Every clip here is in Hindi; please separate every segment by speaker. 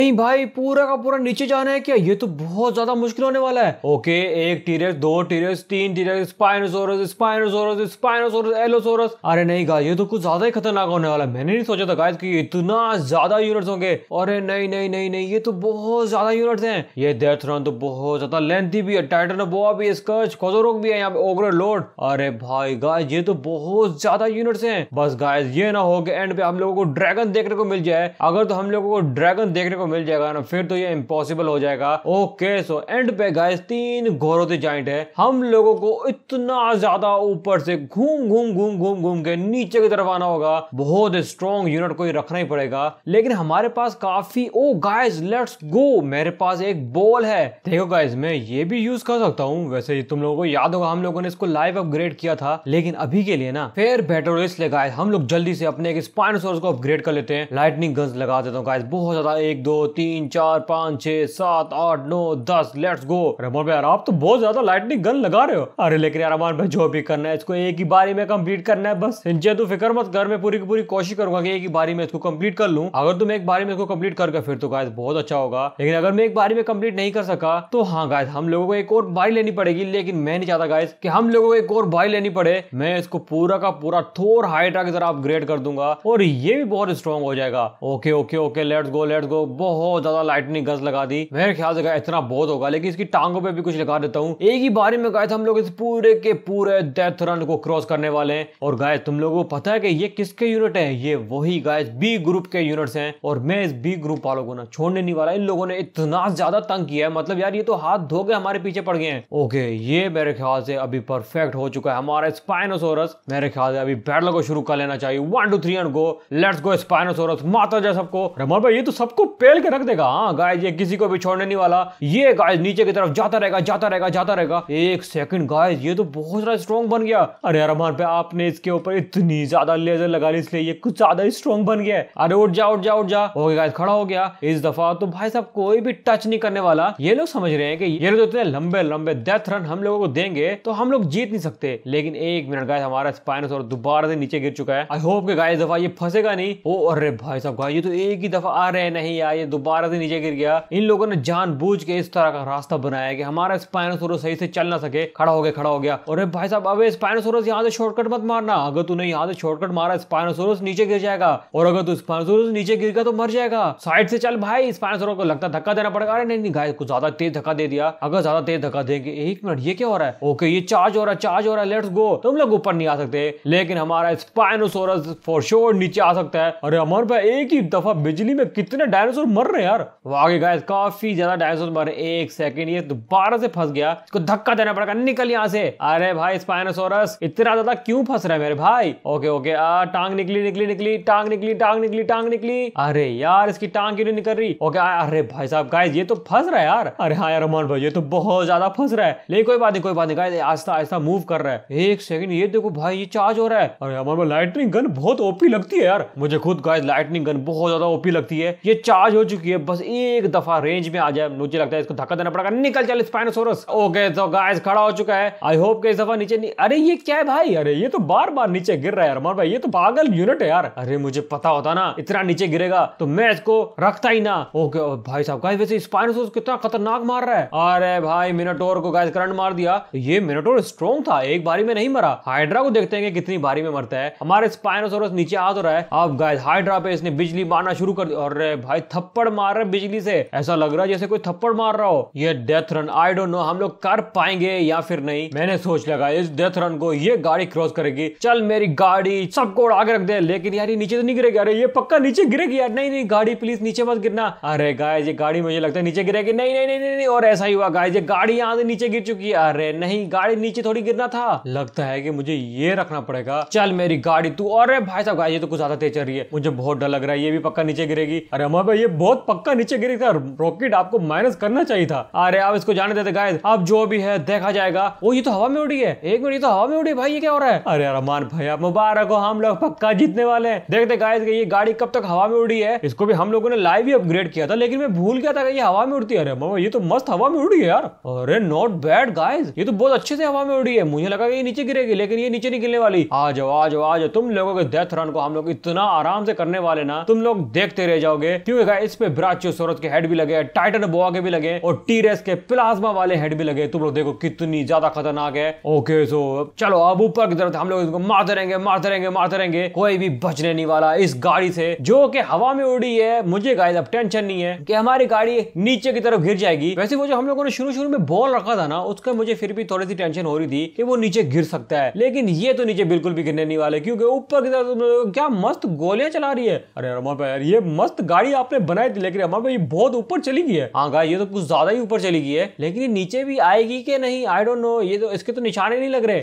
Speaker 1: नहीं भाई पूरा का पूरा नीचे जाना है क्या ये तो बहुत ज्यादा मुश्किल होने वाला है ओके एक टीरियस दो टीरियस तीन टीरियस स्पाइनोसोरस स्पाइनोसोरस स्पाइनोसोरस एलोसोरस अरे नहीं गाय ये तो कुछ ज्यादा ही खतरनाक होने वाला है मैंने नहीं सोचा था गाइस कि इतना ज्यादा यूनिट्स होंगे अरे नहीं नहीं नहीं नहीं ये तो बहुत ज्यादा यूनिट है ये डेथ रन तो बहुत ज्यादा लेंथी भी है टाइटन बोआ भी है स्कर्च खोजोरोक भी है यहाँ पे ओग्रो लोड अरे भाई गाय ये तो बहुत ज्यादा यूनिट्स है बस गाय ये ना हो गए एंड पे हम लोगों को ड्रैगन देखने को मिल जाए अगर तो हम लोगों को ड्रैगन देखने को को मिल जाएगा ना फिर तो ये इम्पॉसिबल हो जाएगा ओके सो एंड पे गाइस तीन घोरोती जाइंट है हम लोगों को इतना ज्यादा ऊपर से घूम घूम घूम घूम घूम के नीचे की तरफ आना होगा बहुत स्ट्रॉन्ग यूनिट को रखना ही पड़ेगा लेकिन हमारे पास काफी ओ गाइस लेट्स गो मेरे पास एक बॉल है देखो गाइस मैं ये भी यूज कर सकता हूँ वैसे तुम लोगों को याद होगा हम लोगों ने इसको लाइव अपग्रेड किया था लेकिन अभी के लिए ना फिर बेटर इसलिए गाइस हम लोग जल्दी से अपने एक स्पाइन सोर्स को अपग्रेड कर लेते हैं लाइटनिंग गन्स लगा देता हूँ गाइस बहुत ज्यादा एक दो तीन चार पाँच छह सात आठ नौ दस लेट्स गो रमन भाई यार आप तो बहुत ज्यादा लाइटनिंग गन लगा रहे हो अरे लेकिन यार रमन भाई जो भी करना है इसको एक ही बारी में कम्प्लीट करना है बस इनसे तो फिक्र मत कर मैं पूरी की पूरी कोशिश करूंगा कि एक ही बारी में इसको कम्प्लीट कर लू अगर तुम एक बारी में इसको कम्प्लीट करके फिर तो गायस बहुत अच्छा होगा लेकिन अगर मैं एक बारी में कम्प्लीट नहीं कर सका तो हाँ गायस हम लोगों को एक और बारी लेनी पड़ेगी लेकिन मैं नहीं चाहता गायस की हम लोगों को एक और बारी लेनी पड़े मैं इसको पूरा का पूरा थोर हाइट की अपग्रेड कर दूंगा और ये भी बहुत स्ट्रॉन्ग हो जाएगा okay okay okay let's go let's go बहुत बहुत ज्यादा लाइटनिंग गज लगा दी मेरे ख्याल से इतना बहुत होगा लेकिन इसकी टांगों पे भी कुछ लगा देता हूँ एक ही बारी में गाय हम लोग इस पूरे के पूरे डेथ रन को क्रॉस करने वाले हैं और गाय तुम लोगों को पता है कि ये किसके यूनिट है ये वही गाय बी ग्रुप के यूनिट है और मैं इस बी ग्रुप वालों को ना छोड़ने नहीं वाला इन लोगों ने इतना ज्यादा तंग किया है मतलब यार ये तो हाथ धो के हमारे पीछे पड़ गए हैं ओके ये मेरे ख्याल से अभी परफेक्ट हो चुका है हमारा स्पाइनोसोरस मेरे ख्याल से अभी बैटल को शुरू कर लेना चाहिए one two three and go let's go spinosaurus माता जाए सबको रमन भाई ये तो सबको पेल निकल के रख देगा हाँ गाइज ये किसी को भी छोड़ने नहीं वाला ये गाइज नीचे की तरफ जाता रहेगा जाता रहेगा जाता रहेगा एक सेकंड गाइज ये तो बहुत ज्यादा स्ट्रॉन्ग बन गया अरे अरमान पे आपने इसके ऊपर इतनी ज्यादा लेजर लगा ली इसलिए ये कुछ ज्यादा स्ट्रॉन्ग बन गया अरे उठ जा उठ जा उठ जा हो गया खड़ा हो गया इस दफा तो भाई साहब कोई भी टच नहीं करने वाला ये लोग समझ रहे हैं कि ये लोग तो इतने लंबे लंबे डेथ रन हम लोगों को देंगे तो हम लोग जीत नहीं सकते लेकिन एक मिनट गाय हमारा स्पाइनस और दोबारा से नीचे गिर चुका है आई होप के गाय दफा ये फंसेगा नहीं ओ अरे भाई साहब गाय ये तो एक ही दफा आ रहे नहीं यार ये दोबारा से नीचे गिर गया इन लोगों ने जान के इस तरह का रास्ता बनाया कि हमारा स्पाइनोसोरस सही से चल ना सके खड़ा हो गया खड़ा हो गया और भाई साहब अब स्पाइनोसोरस यहाँ से शॉर्टकट मत मारना अगर तूने यहाँ से शॉर्टकट मारा स्पाइनोसोरस नीचे गिर जाएगा और अगर तू स्पाइनोसोरस नीचे गिर गया तो मर जाएगा साइड से चल भाई स्पाइनोसोरस को लगता धक्का देना पड़ेगा अरे नहीं नहीं गाय कुछ ज्यादा तेज धक्का दे दिया अगर ज्यादा तेज धक्का देंगे एक मिनट ये क्या हो रहा है ओके ये चार्ज हो रहा है चार्ज हो रहा है लेट्स गो तुम लोग ऊपर नहीं आ सकते लेकिन हमारा स्पाइनोसोरस फॉर श्योर नीचे आ सकता है अरे अमर भाई एक ही दफा बिजली में कितने डायनासोर मर रहे यार वागे गाइस काफी ज्यादा डायनासोर मर एक सेकंड ये दोबारा से फंस गया इसको धक्का देना पड़ेगा निकल यहाँ से अरे भाई स्पाइनोसोरस इतना ज्यादा क्यों फंस रहा है मेरे भाई ओके ओके आ, टांग निकली निकली निकली टांग निकली टांग निकली टांग निकली अरे यार इसकी टांग क्यों नहीं निकल रही ओके अरे भाई साहब गाइज ये तो फंस रहा है यार अरे हाँ यार रोमान भाई ये तो बहुत ज्यादा फंस रहा है लेकिन कोई बात नहीं कोई बात नहीं गाइज आस्ता आस्ता मूव कर रहा है एक सेकंड ये देखो भाई ये चार्ज हो रहा है अरे हमारे लाइटनिंग गन बहुत ओपी लगती है यार मुझे खुद गाइज लाइटनिंग गन बहुत ज्यादा ओपी लगती है ये चार्ज हो चुकी है बस एक दफा रेंज में आ जाए मुझे लगता है इसको धक्का देना पड़ेगा निकल चल स्पाइनोसोरस ओके तो गाइस खड़ा हो चुका है आई होप के इस दफा नीचे नहीं अरे ये क्या है भाई अरे ये तो बार बार नीचे गिर रहा है अरमान भाई ये तो पागल यूनिट है यार अरे मुझे पता होता ना इतना नीचे गिरेगा तो मैं इसको रखता ही ना ओके भाई साहब गाइस वैसे स्पाइनोसोरस कितना खतरनाक मार रहा है अरे भाई मिनोटोर को गाइस करंट मार दिया ये मिनोटोर स्ट्रॉन्ग था एक बारी में नहीं मरा हाइड्रा को देखते हैं कितनी बारी में मरता है हमारे स्पाइनोसोरस नीचे आ तो रहा है अब गाइस हाइड्रा पे इसने बिजली मारना शुरू कर दिया अरे भाई थप थप्पड़ मार रहा है बिजली से ऐसा लग रहा है जैसे कोई थप्पड़ मार रहा हो ये death run I don't know हम लोग कर पाएंगे या फिर नहीं मैंने सोच लगा इस डेथ रन को ये गाड़ी क्रॉस करेगी चल मेरी गाड़ी सबको उड़ा के रख दे लेकिन यार ये नीचे तो नहीं गिरेगी अरे ये पक्का नीचे गिरेगी यार नहीं नहीं गाड़ी प्लीज नीचे मत गिरना अरे गाय ये गाड़ी मुझे लगता है नीचे गिरेगी नहीं नहीं नहीं नहीं, और ऐसा ही हुआ गाय ये गाड़ी यहाँ से नीचे गिर चुकी है अरे नहीं गाड़ी नीचे थोड़ी गिरना था लगता है कि मुझे ये रखना पड़ेगा चल मेरी गाड़ी तू अरे भाई साहब गाय ये तो कुछ ज्यादा तेज चल रही है मुझे बहुत डर लग रहा है ये भी पक्का नीचे गिरेगी अरे भाई ये बहुत पक्का नीचे गिरी था रॉकेट आपको माइनस करना चाहिए था अरे आप इसको जाने देते गाइस आप जो भी है देखा जाएगा वो ये तो हवा में उड़ी है एक मिनट ये तो हवा में उड़ी भाई ये क्या हो रहा है अरे अरमान भाई आप मुबारक हो हम लोग पक्का जीतने वाले हैं देखते गाइस ये गाड़ी कब तक हवा में उड़ी है इसको भी हम लोगों ने लाइव ही अपग्रेड किया था लेकिन मैं भूल गया था ये हवा में उड़ती है अरे मामा ये तो मस्त हवा में उड़ी है यार अरे नॉट बैड गाइज ये तो बहुत अच्छे से हवा में उड़ी है मुझे लगा ये नीचे गिरेगी लेकिन ये नीचे नहीं गिरने वाली आ जाओ आ जाओ आ जाओ तुम लोगों के डेथ रन को हम लोग इतना आराम से करने वाले ना तुम लोग देखते रह जाओगे क्योंकि इसमें ब्राचियो ब्राचियोसोरस के हेड भी लगे टाइटन बोआ के भी लगे और टीरेस के प्लाज्मा वाले हेड भी लगे तुम लोग देखो कितनी ज्यादा खतरनाक है ओके सो चलो अब ऊपर की तरफ हम लोग इसको मारते रहेंगे मारते रहेंगे मारते रहेंगे कोई भी बचने नहीं वाला इस गाड़ी से जो कि हवा में उड़ी है मुझे गाइस अब टेंशन नहीं है कि हमारी गाड़ी नीचे की तरफ गिर जाएगी वैसे वो जो हम लोगों ने शुरू शुरू में बॉल रखा था ना उसका मुझे फिर भी थोड़ी सी टेंशन हो रही थी कि वो नीचे गिर सकता है लेकिन ये तो नीचे बिल्कुल भी गिरने नहीं वाले क्योंकि ऊपर की तरफ क्या मस्त गोलियां चला रही है अरे यार ये मस्त गाड़ी आपने बना बनाई थी लेकिन हमारे ये बहुत ऊपर चली गई है हाँ गाय ये तो कुछ ज्यादा ही ऊपर चली गई है लेकिन ये नीचे भी आएगी के नहीं आई डोंट नो ये तो इसके तो निशाने नहीं लग रहे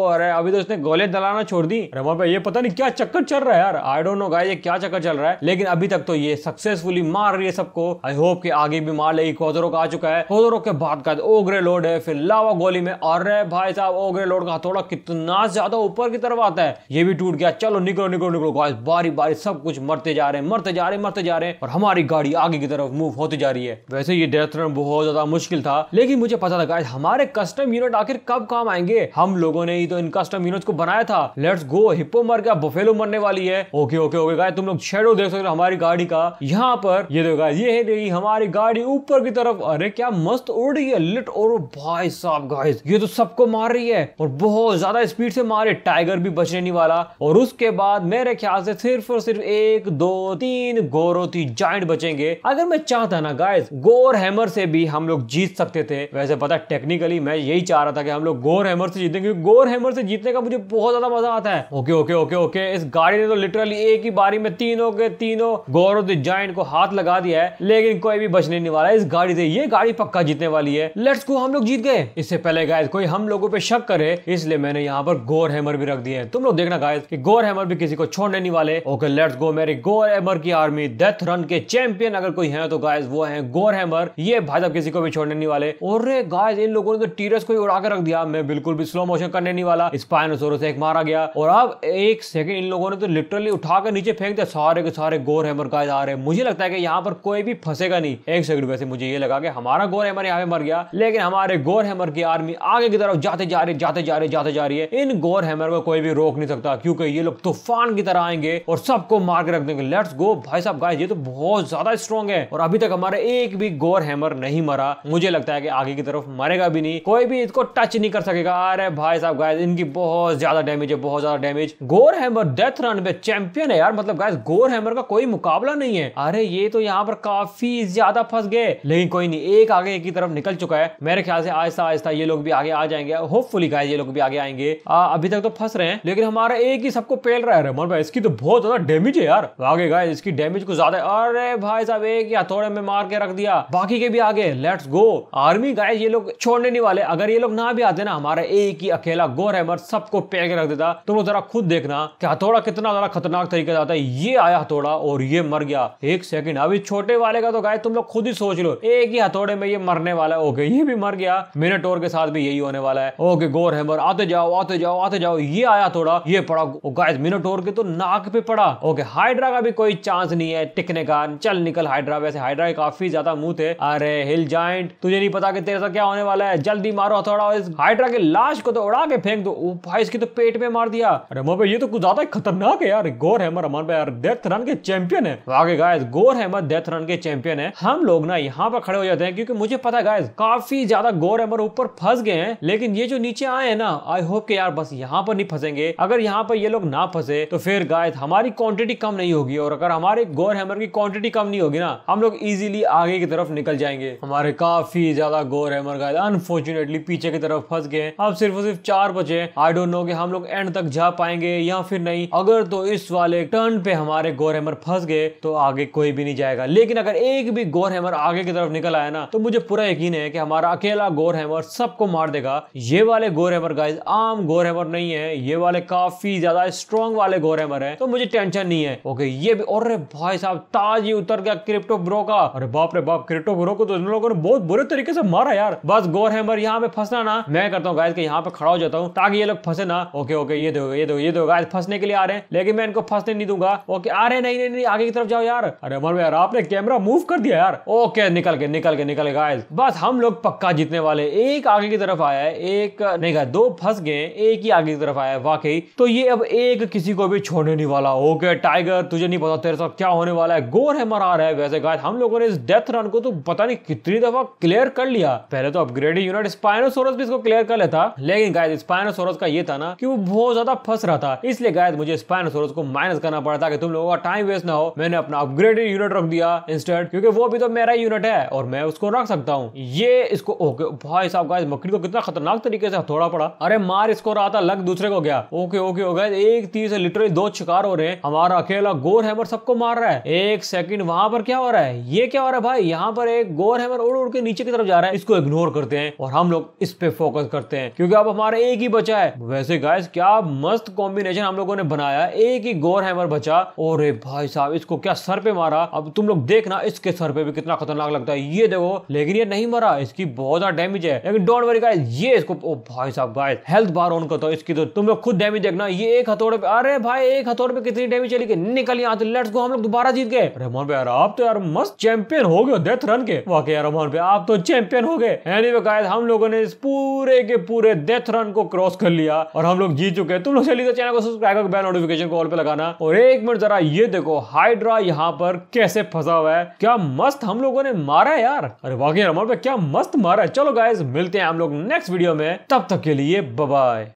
Speaker 1: और अभी तो इसने गोले दलाना छोड़ दी अरे वहां पे ये पता नहीं क्या चक्कर चल रहा है यार आई डोंट नो गाय ये क्या चक्कर चल रहा है लेकिन अभी तक तो ये सक्सेसफुली मार रही है सबको आई होप के आगे भी मार लेगी का आ चुका है कोजरोक के बाद का ओग्रे लोड है फिर लावा गोली में और भाई साहब ओग्रे लोड का थोड़ा कितना ज्यादा ऊपर की तरफ आता है ये भी टूट गया चलो निकलो निकलो निकलो गाइस बारी बारी सब कुछ मरते जा रहे हैं मरते जा रहे हैं मरते जा रहे हैं और हमारी गाड़ी आगे की तरफ मूव होती जा रही है वैसे ये डेथ रन बहुत ज्यादा मुश्किल था लेकिन मुझे पता लगा हमारे कस्टम यूनिट आखिर कब काम आएंगे हम लोगों ने ही तो इन कस्टम यूनिट को बनाया था लेट्स गो हिपो मर गया बुफेलो मरने वाली है ओके ओके ओके गाय तुम लोग शेडो देख सकते हो हमारी गाड़ी का यहाँ पर ये देखो गाइस ये है देखिए हमारी गाड़ी ऊपर की तरफ अरे क्या मस्त उड़ रही है लिट और भाई साहब गाइस ये तो सबको मार रही है और बहुत ज्यादा स्पीड से मारे टाइगर भी बचने नहीं वाला और उसके बाद मेरे ख्याल से सिर्फ और सिर्फ एक दो तीन गोरोती जाइंट बचेंगे अगर मैं चाहता ना गाइस गोर हैमर से भी हम लोग जीत सकते थे वैसे पता टेक्निकली मैं यही चाह रहा था कि हम लोग गोर हैमर से जीतेंगे क्योंकि गोर हैमर से जीतने का मुझे बहुत ज्यादा मजा आता है ओके ओके ओके ओके इस गाड़ी ने तो लिटरली एक ही बारी में तीनों के तीनों गोर और जाइंट को हाथ लगा दिया है लेकिन कोई भी बचने नहीं वाला इस गाड़ी से ये गाड़ी पक्का जीतने वाली है लेट्स गो हम लोग जीत गए इससे पहले गाइस कोई हम लोगों पे शक करे इसलिए मैंने यहाँ पर गोर हैमर भी रख दिया है तुम लोग देखना गाइस कि गोर हैमर भी किसी को छोड़ने नहीं वाले ओके लेट्स गो मेरी गोर हैमर की आर्मी डेथ रन के के चैंपियन अगर कोई है तो गाइज वो है गोर हैमर ये भाई साहब किसी को भी छोड़ने नहीं वाले और गाइज इन लोगों ने तो टीरस को ही उड़ा के रख दिया मैं बिल्कुल भी स्लो मोशन करने नहीं वाला स्पाइनोसोरस एक मारा गया और अब एक सेकंड इन लोगों ने तो लिटरली उठाकर नीचे फेंक दिया सारे के सारे गोर हैमर गाइज आ रहे मुझे लगता है कि यहाँ पर कोई भी फंसेगा नहीं एक सेकंड वैसे मुझे ये लगा कि हमारा गोर हैमर यहाँ पे मर गया लेकिन हमारे गोर हैमर की आर्मी आगे की तरफ जाते जा रही जाते जा रही जाते जा रही है इन गोर हैमर को कोई भी रोक नहीं सकता क्योंकि ये लोग तूफान की तरह आएंगे और सबको मार के रख देंगे लेट्स गो भाई साहब गाय ये तो बहुत बहुत ज्यादा स्ट्रॉन्ग है और अभी तक हमारा एक भी गोर हैमर नहीं मरा मुझे लगता है कि आगे की तरफ मरेगा भी नहीं कोई भी इसको टच नहीं कर सकेगा अरे भाई साहब गाय इनकी बहुत ज्यादा डैमेज है बहुत ज्यादा damage gore hammer death run में चैंपियन है यार मतलब गाय गोर हैमर का कोई मुकाबला नहीं है अरे ये तो यहाँ पर काफी ज्यादा फंस गए लेकिन कोई नहीं एक आगे की तरफ निकल चुका है मेरे ख्याल से आहिस्ता आहिस्ता ये लोग भी आगे आ जाएंगे होपफुली गाइस ये लोग भी आगे आएंगे आ, अभी तक तो फंस रहे हैं लेकिन हमारा एक ही सबको पेल रहा है रहमान भाई इसकी तो बहुत ज्यादा डैमेज है यार आगे गाय इसकी डैमेज को ज्यादा अरे भाई साहब एक ही हथौड़े में मार के रख दिया बाकी के भी आगे लेट्स गो आर्मी गाइस ये लोग छोड़ने नहीं वाले अगर ये लोग ना भी आते ना हमारा एक ही अकेला गोर हैमर सबको पेड़ के रख देता तो वो जरा खुद देखना कि हथौड़ा कितना ज्यादा खतरनाक तरीके से आता है ये आया हथौड़ा और ये मर गया एक सेकंड अभी छोटे वाले का तो गाय तुम लोग खुद ही सोच लो एक ही हथौड़े में ये मरने वाला है ओके ये भी मर गया मिनेटोर के साथ भी यही होने वाला है ओके गोर हैमर आते जाओ आते जाओ आते जाओ ये आया थोड़ा ये पड़ा गाय मिनट और के तो नाक पे पड़ा ओके हाइड्रा का भी कोई चांस नहीं है टिकने का बेकार चल निकल हाइड्रा वैसे हाइड्रा के काफी ज्यादा मुंह थे अरे हिल जाइंट तुझे नहीं पता कि तेरे साथ क्या होने वाला है जल्दी मारो थोड़ा इस हाइड्रा के लाश को तो उड़ा के फेंक दो भाई इसकी तो पेट में मार दिया अरे भाई ये तो कुछ ज्यादा खतरनाक है यार गोर है मर हमारे यार डेथ रन के चैंपियन है आगे गाइस गोर है मत डेथ रन के चैंपियन है हम लोग ना यहाँ पर खड़े हो जाते हैं क्योंकि मुझे पता है गाइस काफी ज्यादा गोर है ऊपर फंस गए हैं लेकिन ये जो नीचे आए हैं ना आई होप के यार बस यहाँ पर नहीं फंसेंगे अगर यहाँ पर ये लोग ना फंसे तो फिर गायस हमारी क्वांटिटी कम नहीं होगी और अगर हमारे गोर हैमर की क्वांटिटी कम नहीं होगी ना हम लोग इजीली आगे की तरफ निकल जाएंगे हमारे काफी ज्यादा गोर है मरगाज अनफॉर्चुनेटली पीछे की तरफ फंस गए अब सिर्फ और सिर्फ चार बचे आई डोंट नो कि हम लोग एंड तक जा पाएंगे या फिर नहीं अगर तो इस वाले टर्न पे हमारे गोर हैमर फंस गए तो आगे कोई भी नहीं जाएगा लेकिन अगर एक भी गोर हैमर आगे की तरफ निकल आया ना तो मुझे पूरा यकीन है कि हमारा अकेला गोर हैमर सबको मार देगा ये वाले गोर हैमर गाइज आम गोर हैमर नहीं है ये वाले काफी ज्यादा स्ट्रॉन्ग वाले गोर हैमर है तो मुझे टेंशन नहीं है ओके ये भी और भाई साहब तार आज ही उतर गया क्रिप्टो ब्रो का अरे बाप रे बाप क्रिप्टो ब्रो को तो इन लोगों ने बहुत बुरे तरीके से मारा यार बस गोर हैमर यहाँ पे फंसना ना मैं करता हूँ गाइस के यहाँ पे खड़ा हो जाता हूँ ताकि ये लोग फंसे ना ओके ओके ये दो ये दो ये दो गाइस फंसने के लिए आ रहे हैं लेकिन मैं इनको फंसने नहीं दूंगा ओके आ रहे नहीं नहीं आगे की तरफ जाओ यार अरे अमर यार आपने कैमरा मूव कर दिया यार ओके निकल के निकल के निकल गाइस बस हम लोग पक्का जीतने वाले एक आगे की तरफ आया है एक नहीं गाय दो फंस गए एक ही आगे की तरफ आया है वाकई तो ये अब एक किसी को भी छोड़ने नहीं वाला ओके टाइगर तुझे नहीं पता तेरे साथ क्या होने वाला है गो फोर हैमर आ रहा है वैसे गाय हम लोगों ने इस डेथ रन को तो पता नहीं कितनी दफा क्लियर कर लिया पहले तो अपग्रेड यूनिट स्पाइनोसोरस भी इसको क्लियर कर लेता लेकिन गाइस स्पाइनोसोरस का ये था ना कि वो बहुत ज्यादा फंस रहा था इसलिए गायद मुझे स्पाइनोसोरस को माइनस करना पड़ा था कि तुम लोगों का टाइम वेस्ट ना हो मैंने अपना अपग्रेडेड यूनिट रख दिया इंस्टेंट क्योंकि वो भी तो मेरा यूनिट है और मैं उसको रख सकता हूँ ये इसको ओके भाई साहब गाइस मकड़ी को कितना खतरनाक तरीके से हथौड़ा पड़ा अरे मार इसको रहा था लग दूसरे को गया ओके ओके हो गए एक तीर से लिटरली दो शिकार हो रहे हैं हमारा अकेला गोर हैमर सबको मार रहा है एक सेकंड वहां पर क्या हो रहा है ये क्या हो रहा है भाई यहाँ पर एक गोर हैमर उड़ उड़ के नीचे की तरफ जा रहा है इसको इग्नोर करते हैं और हम लोग इस पे फोकस करते हैं क्योंकि अब हमारा एक ही बचा है वैसे गाइस क्या मस्त कॉम्बिनेशन हम लोगों ने बनाया एक ही गोर हैमर बचा और भाई साहब इसको क्या सर पे मारा अब तुम लोग देखना इसके सर पे भी कितना खतरनाक लगता है ये देखो लेकिन ये नहीं मरा इसकी बहुत ज्यादा डैमेज है लेकिन डोंट वरी गाइस ये इसको ओ भाई साहब गाइस हेल्थ बार ऑन करता हूँ इसकी तो तुम लोग खुद डैमेज देखना ये एक हथौड़े पे अरे भाई एक हथौड़े पे कितनी डैमेज चली गई निकल यहां से लेट्स गो हम लोग दोबारा जीत गए रहमान भाई यार आप तो यार मस्त चैंपियन हो गए डेथ रन के वाकई यार रहमान भाई आप तो चैंपियन हो गए एनीवे गाइस हम लोगों ने इस पूरे के पूरे डेथ रन को क्रॉस कर लिया और हम लोग जीत चुके हैं तुम लोग चलिए चैनल को सब्सक्राइब कर बेल नोटिफिकेशन को ऑल पे लगाना और एक मिनट जरा ये देखो हाइड्रा यहाँ पर कैसे फंसा हुआ है क्या मस्त हम लोगों ने मारा है यार अरे वाकई रहमान भाई क्या मस्त मारा है चलो गाइज मिलते हैं हम लोग नेक्स्ट वीडियो में तब तक के लिए बाय